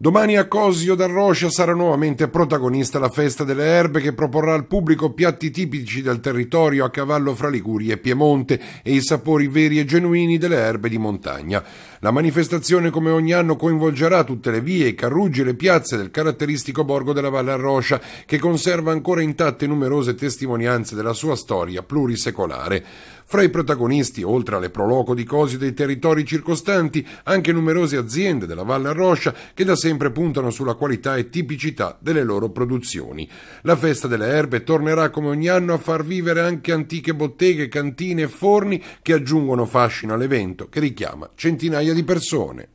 Domani a Cosio da Roscia sarà nuovamente protagonista la festa delle erbe che proporrà al pubblico piatti tipici del territorio a cavallo fra Liguria e Piemonte e i sapori veri e genuini delle erbe di montagna. La manifestazione come ogni anno coinvolgerà tutte le vie, i carruggi e le piazze del caratteristico borgo della Valle a che conserva ancora intatte numerose testimonianze della sua storia plurisecolare. Fra i protagonisti, oltre alle proloco di cosi dei territori circostanti, anche numerose aziende della Valle Arroscia che da sempre puntano sulla qualità e tipicità delle loro produzioni. La festa delle erbe tornerà come ogni anno a far vivere anche antiche botteghe, cantine e forni che aggiungono fascino all'evento che richiama centinaia di persone.